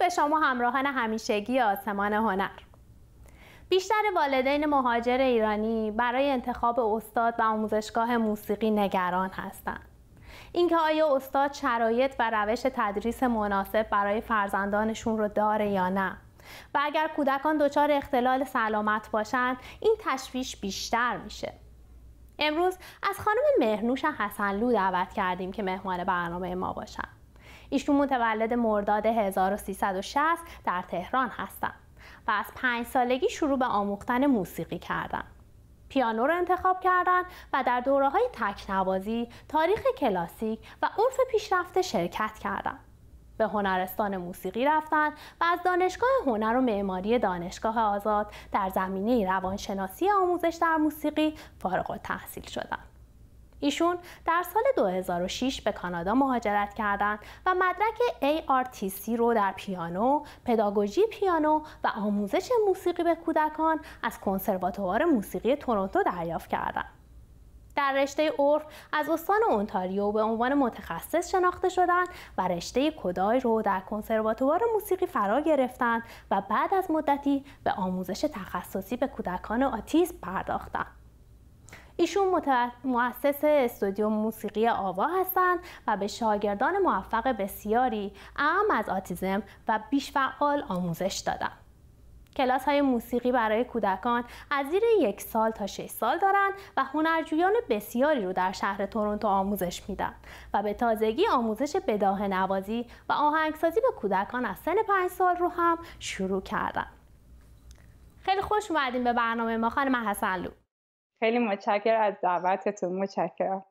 به شما همراهان همیشگی آسمان هنر بیشتر والدین مهاجر ایرانی برای انتخاب استاد و آموزشگاه موسیقی نگران هستند. اینکه آیا استاد شرایط و روش تدریس مناسب برای فرزندانشون رو داره یا نه و اگر کودکان دچار اختلال سلامت باشند این تشویش بیشتر میشه امروز از خانم مهنوش حسنلو دعوت کردیم که مهمان برنامه ما باشند ایشون متولد مرداد 1360 در تهران هستند و از پنج سالگی شروع به آموختن موسیقی کردن. پیانو رو انتخاب کردند و در دوره های تکنوازی، تاریخ کلاسیک و عرف پیشرفته شرکت کردند. به هنرستان موسیقی رفتن و از دانشگاه هنر و معماری دانشگاه آزاد در زمینه روانشناسی آموزش در موسیقی فارغ التحصیل شدند. ایشون در سال 2006 به کانادا مهاجرت کردند و مدرک ARTC رو در پیانو، پداگوژی پیانو و آموزش موسیقی به کودکان از کنسرواتوار موسیقی تورنتو دریافت کردند. در رشته عرف از استان اونتاریو به عنوان متخصص شناخته شدند و رشته کودای رو در کنسرواتوار موسیقی فرا گرفتند و بعد از مدتی به آموزش تخصصی به کودکان آتیز پرداختند. ایشون مؤسس استودیو موسیقی آوا هستند و به شاگردان موفق بسیاری اهم از آتیزم و فعال آموزش دادن. کلاس های موسیقی برای کودکان از زیر یک سال تا 6 سال دارند و هنرجویان بسیاری رو در شهر تورنتو آموزش میدن و به تازگی آموزش بداه نوازی و آهنگسازی به کودکان از سن پنج سال رو هم شروع کردن. خیلی خوش اومدین به برنامه ما خانم لو خیلی متشکر از دعوتتون متشکرم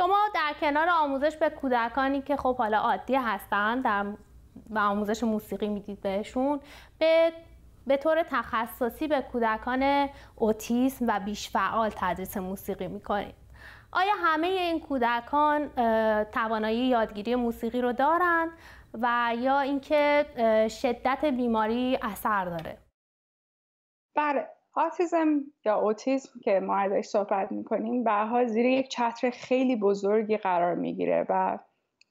شما در کنار آموزش به کودکانی که خب حالا عادی هستن در و آموزش موسیقی میدید بهشون به به طور تخصصی به کودکان اوتیسم و بیشفعال تدریس موسیقی میکنید آیا همه این کودکان توانایی یادگیری موسیقی رو دارند و یا اینکه شدت بیماری اثر داره بله آتیزم یا اوتیزم که ما ازش صحبت میکنیم به زیر یک چتر خیلی بزرگی قرار میگیره و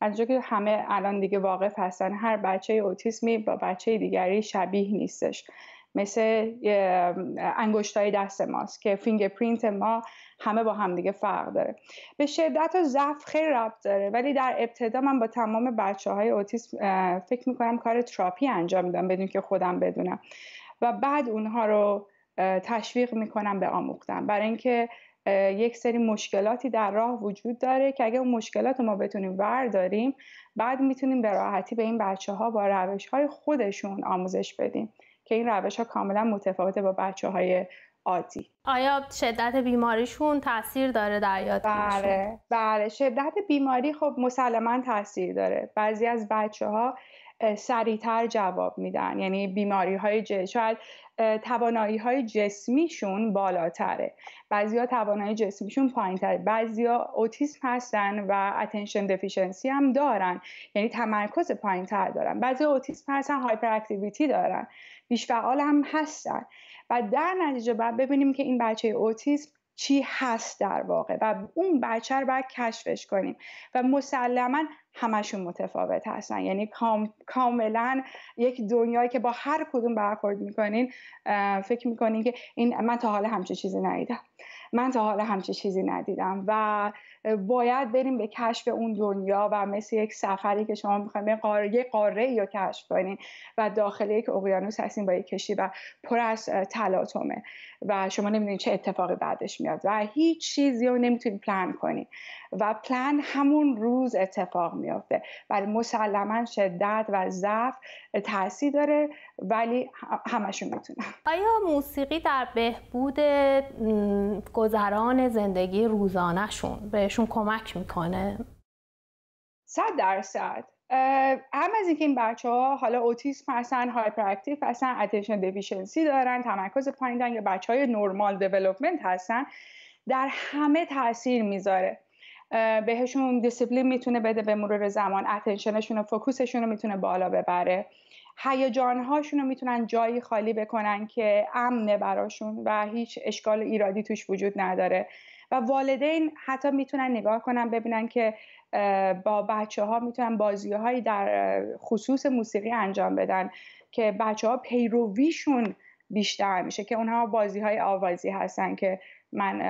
از که همه الان دیگه واقف هستن هر بچه اوتیسمی با بچه دیگری شبیه نیستش مثل انگشتای دست ماست که فینگرپرینت ما همه با هم دیگه فرق داره به شدت و ضعف خیلی ربط داره ولی در ابتدا من با تمام بچه های اوتیسم فکر میکنم کار تراپی انجام میدم بدون که خودم بدونم و بعد اونها رو تشویق میکنم به آموختن برای اینکه یک سری مشکلاتی در راه وجود داره که اگر اون مشکلات ما بتونیم برداریم، بعد میتونیم به راحتی به این بچه ها با روش های خودشون آموزش بدیم که این روش ها کاملا متفاوته با بچه های عادی آیا شدت بیماریشون تاثیر داره در یاد بله بله شدت بیماری خب مسلما تاثیر داره بعضی از بچه ها سریعتر جواب میدن یعنی بیماری های ج... شاید توانایی های جسمیشون بالاتره بعضیا توانایی جسمیشون پایینتره بعضیا اوتیسم هستن و اتنشن دفیشنسی هم دارن یعنی تمرکز پایینتر دارن بعضی اوتیسم هستن هایپر اکتیویتی دارن بیش فعال هم هستن و در نتیجه بعد ببینیم که این بچه اوتیسم چی هست در واقع و اون بچه رو باید کشفش کنیم و مسلما همشون متفاوت هستن یعنی کاملا یک دنیایی که با هر کدوم برخورد میکنین فکر میکنین که این من تا حال همچه چیزی ندیدم من تا حالا همچی چیزی ندیدم و باید بریم به کشف اون دنیا و مثل یک سفری که شما میخوایم به قاره یه قاره یا کشف کنین و داخل یک اقیانوس هستین با یک کشتی و پر از تلاطمه و شما نمیدونید چه اتفاقی بعدش میاد و هیچ چیزی رو نمیتونید پلان کنیم. و پلن همون روز اتفاق میافته ولی مسلما شدت و ضعف تاثیر داره ولی همشون میتونه آیا موسیقی در بهبود گذران زندگی روزانهشون بهشون کمک میکنه صد درصد هم از اینکه این بچه ها حالا اوتیسم هستن هایپر اکتیف هستن اتنشن دیفیشنسی دارن تمرکز پایین یا بچه های نورمال دیولوپمنت هستن در همه تاثیر میذاره بهشون دیسیپلین میتونه بده به مرور زمان اتنشنشون و فوکوسشون رو میتونه بالا ببره هیجانهاشون رو میتونن جایی خالی بکنن که امنه براشون و هیچ اشکال ایرادی توش وجود نداره و والدین حتی میتونن نگاه کنن ببینن که با بچه ها میتونن بازی هایی در خصوص موسیقی انجام بدن که بچه ها پیرویشون بیشتر میشه که اونها بازی های آوازی هستن که من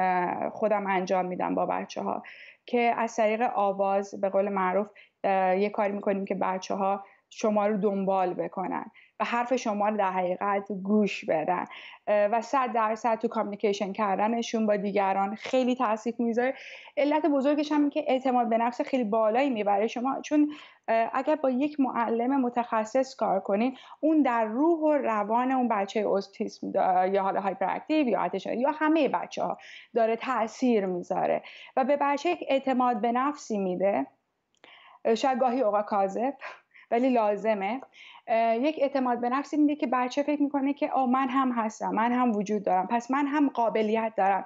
خودم انجام میدم با بچه ها که از طریق آواز به قول معروف یه کاری میکنیم که بچه ها شما رو دنبال بکنن و حرف شما رو در حقیقت گوش بدن و صد درصد تو کامیکیشن کردنشون با دیگران خیلی تاثیر میذاره علت بزرگش هم که اعتماد به نفس خیلی بالایی میبره شما چون اگر با یک معلم متخصص کار کنین اون در روح و روان اون بچه اوتیسم یا حالا هایپر یا یا همه بچه ها داره تاثیر میذاره و به بچه اعتماد به نفسی میده شاید گاهی اوقات کاذب ولی لازمه یک اعتماد به نفسی میده که بچه فکر میکنه که آه من هم هستم من هم وجود دارم پس من هم قابلیت دارم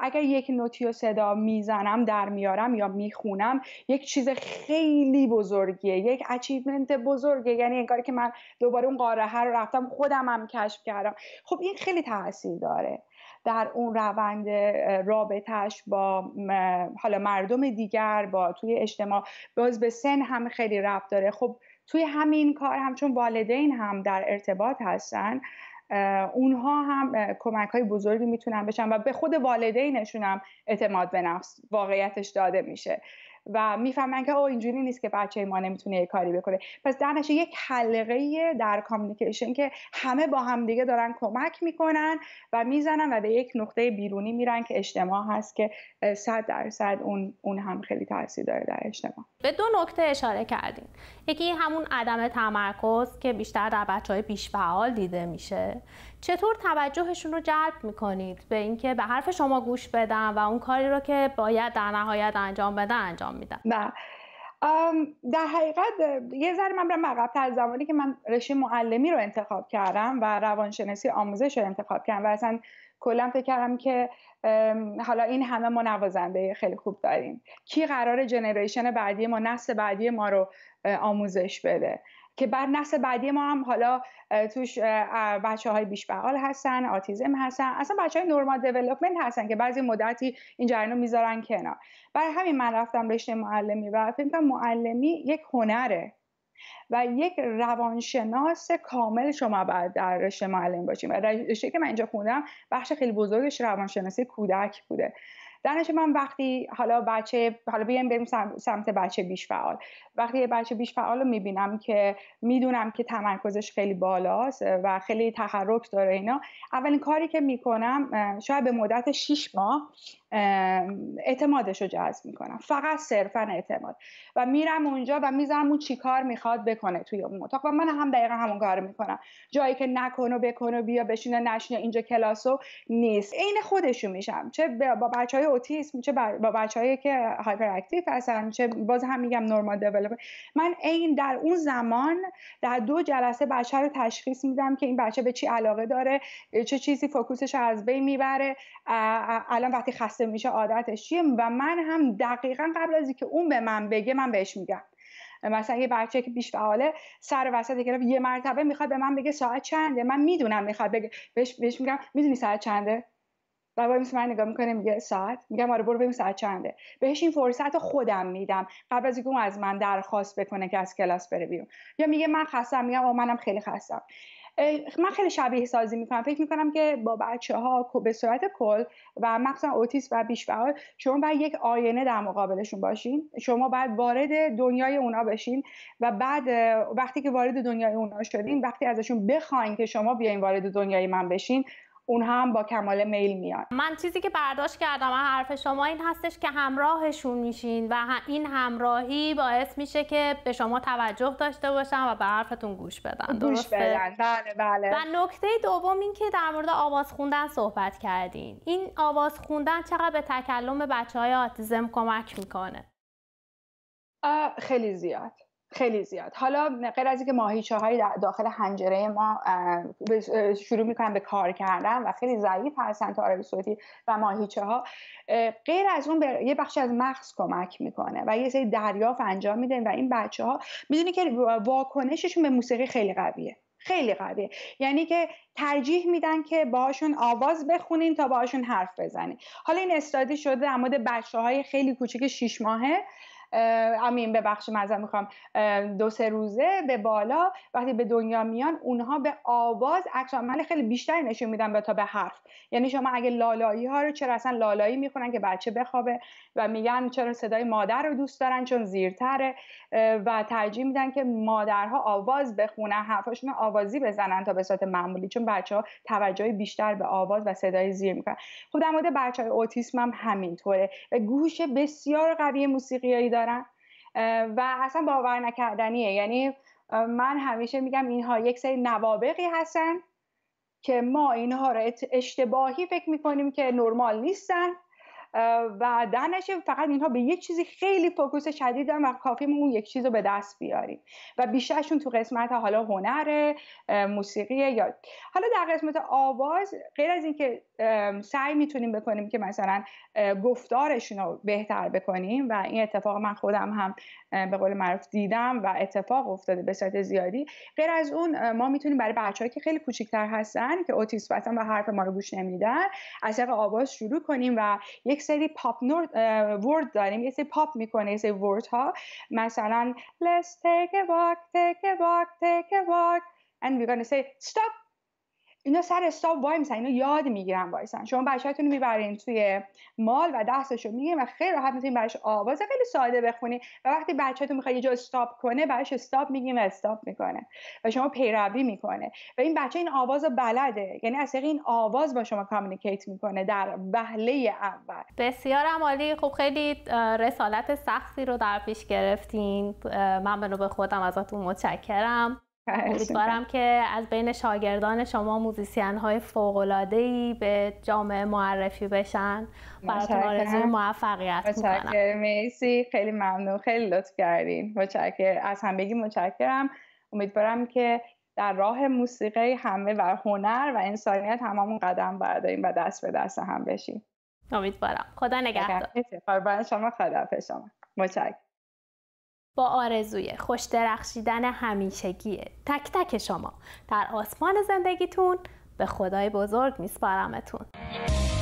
اگر یک نوتی و صدا میزنم در میارم یا میخونم یک چیز خیلی بزرگیه یک اچیومنت بزرگه یعنی انگار که من دوباره اون قاره رو رفتم خودم هم کشف کردم خب این خیلی تاثیر داره در اون روند رابطش با حالا مردم دیگر با توی اجتماع باز به سن هم خیلی ربط داره خب توی همین کار همچون والدین هم در ارتباط هستن اونها هم کمک های بزرگی میتونن بشن و به خود والدینشون هم اعتماد به نفس واقعیتش داده میشه و میفهمن که او اینجوری نیست که بچه ما نمیتونه یه کاری بکنه پس در یک حلقه در کامیکیشن که همه با همدیگه دارن کمک میکنن و میزنن و به یک نقطه بیرونی میرن که اجتماع هست که صد درصد اون, اون هم خیلی تاثیر داره در اجتماع به دو نکته اشاره کردیم یکی همون عدم تمرکز که بیشتر در بچه های فعال دیده میشه چطور توجهشون رو جلب میکنید به اینکه به حرف شما گوش بدن و اون کاری رو که باید در نهایت انجام بدن انجام میدن نه بله. در حقیقت یه ذره من برم از زمانی که من رشته معلمی رو انتخاب کردم و روانشناسی آموزش رو انتخاب کردم و اصلا کلا فکر کردم که حالا این همه ما نوازنده خیلی خوب داریم کی قرار جنریشن بعدی ما نسل بعدی ما رو آموزش بده که بر نسل بعدی ما هم حالا توش بچه های بیش هستن آتیزم هستن اصلا بچه های نورمال دیولپمنت هستن که بعضی مدتی این جریان رو میذارن کنار برای همین من رفتم رشته معلمی و فکر کنم معلمی یک هنره و یک روانشناس کامل شما باید در رشته معلم باشیم رشته که من اینجا خوندم بخش خیلی بزرگش روانشناسی کودک بوده دانش من وقتی حالا بچه حالا بیایم بریم سمت بچه بیش فعال وقتی یه بچه بیش فعال رو میبینم که میدونم که تمرکزش خیلی بالاست و خیلی تحرک داره اینا اولین کاری که میکنم شاید به مدت 6 ماه اعتمادش رو جذب میکنم فقط صرفا اعتماد و میرم اونجا و میذارم اون چیکار میخواد بکنه توی اون اتاق و من هم دقیقا همون کار میکنم جایی که نکن و بیا بشینه نشینه اینجا کلاسو نیست عین خودشو میشم چه با بچه های اوتیسم چه با با هایی که هایپر اکتیف هستن چه باز هم میگم نورمال دیولپر من این در اون زمان در دو جلسه بچه رو تشخیص میدم که این بچه به چی علاقه داره چه چیزی فوکوسش از بین میبره الان وقتی خسته میشه عادتش چیه و من هم دقیقا قبل از اینکه اون به من بگه من بهش میگم مثلا یه بچه که بیش فعاله سر وسط گرفت یه مرتبه میخواد به من بگه ساعت چنده من میدونم میخواد بگه بهش, بهش میگم میدونی ساعت چنده و باید مثل من نگاه میکنه میگه ساعت میگم آره برو ببین ساعت چنده بهش این فرصت رو خودم میدم قبل از اینکه اون از من درخواست بکنه که از کلاس بره بیرون یا میگه من خستم میگم آ منم خیلی خستم من خیلی شبیه سازی میکنم فکر میکنم که با بچه ها به صورت کل و مخصوصا اوتیس و بیشفعال شما باید یک آینه در مقابلشون باشین شما باید وارد دنیای اونا بشین و بعد وقتی که وارد دنیای اونا شدین وقتی ازشون بخواین که شما بیاین وارد دنیای من بشین اونها هم با کمال میل میان من چیزی که برداشت کردم و حرف شما این هستش که همراهشون میشین و این همراهی باعث میشه که به شما توجه داشته باشن و به حرفتون گوش بدن گوش بدن بله بله و نکته دوم این که در مورد آواز خوندن صحبت کردین این آواز خوندن چقدر به تکلم بچه های آتیزم کمک میکنه خیلی زیاد خیلی زیاد حالا غیر از اینکه ماهیچه‌های داخل حنجره ما شروع میکنن به کار کردن و خیلی ضعیف هستن تا صوتی و ماهیچه ها غیر از اون یه بخش از مغز کمک میکنه و یه سری دریافت انجام میدن و این بچه ها میدونی که واکنششون به موسیقی خیلی قویه خیلی قویه یعنی که ترجیح میدن که باهاشون آواز بخونین تا باهاشون حرف بزنین حالا این استادی شده در مورد بچه خیلی کوچیک شیش ماهه امین ببخش مزه میخوام دو سه روزه به بالا وقتی به دنیا میان اونها به آواز اکشن من خیلی بیشتری نشون میدم به تا به حرف یعنی شما اگه لالایی ها رو چرا اصلا لالایی میخونن که بچه بخوابه و میگن چرا صدای مادر رو دوست دارن چون زیرتره و ترجیح میدن که مادرها آواز بخونن حرفاشون آوازی بزنن تا به صورت معمولی چون بچه ها توجه بیشتر به آواز و صدای زیر میکنن خب در مورد بچه های اوتیسم هم همینطوره گوش بسیار قوی موسیقیایی دارم و اصلا باور نکردنیه یعنی من همیشه میگم اینها یک سری نوابقی هستن که ما اینها رو اشتباهی فکر میکنیم که نرمال نیستن و در نشه فقط اینها به یک چیزی خیلی فوکوس شدید و کافی اون یک چیز رو به دست بیاریم و بیشترشون تو قسمت حالا هنر موسیقی یا حالا در قسمت آواز غیر از اینکه سعی میتونیم بکنیم که مثلا گفتارشون رو بهتر بکنیم و این اتفاق من خودم هم به قول معروف دیدم و اتفاق افتاده به صورت زیادی غیر از اون ما میتونیم برای بچه‌ها که خیلی کوچیک‌تر هستن که اوتیسم و حرف ما رو گوش نمیدن از طریق آواز شروع کنیم و یک یک سری پاپ ورد داریم یه سری پاپ میکنه یه سری ورد ها مثلا let's take a walk take a walk take a walk and we're gonna say stop اینا سر استاپ وای میسن اینا یاد میگیرن وایسن شما بچه‌تون رو میبرین توی مال و دستش رو میگیرین و خیلی راحت میتونین براش آواز خیلی ساده بخونین و وقتی بچهتون میخواد یه جا استاپ کنه براش استاپ میگیم و استاپ میکنه و شما پیروی میکنه و این بچه این آواز رو بلده یعنی از طریق این آواز با شما کامیکیت میکنه در وهله اول بسیار عالی خب خیلی رسالت سختی رو در پیش گرفتین من به خودم ازتون متشکرم امیدوارم که از بین شاگردان شما موزیسین های ای به جامعه معرفی بشن براتون آرزوی موفقیت میکنم مرسی خیلی ممنون خیلی لطف کردین متشکرم. از همگی متشکرم امیدوارم که در راه موسیقی همه و هنر و انسانیت هممون قدم برداریم و دست به دست هم بشیم امیدوارم خدا نگهدار شما خدا شما متشکرم با آرزوی خوش درخشیدن همیشگی تک تک شما در آسمان زندگیتون به خدای بزرگ میسپارمتون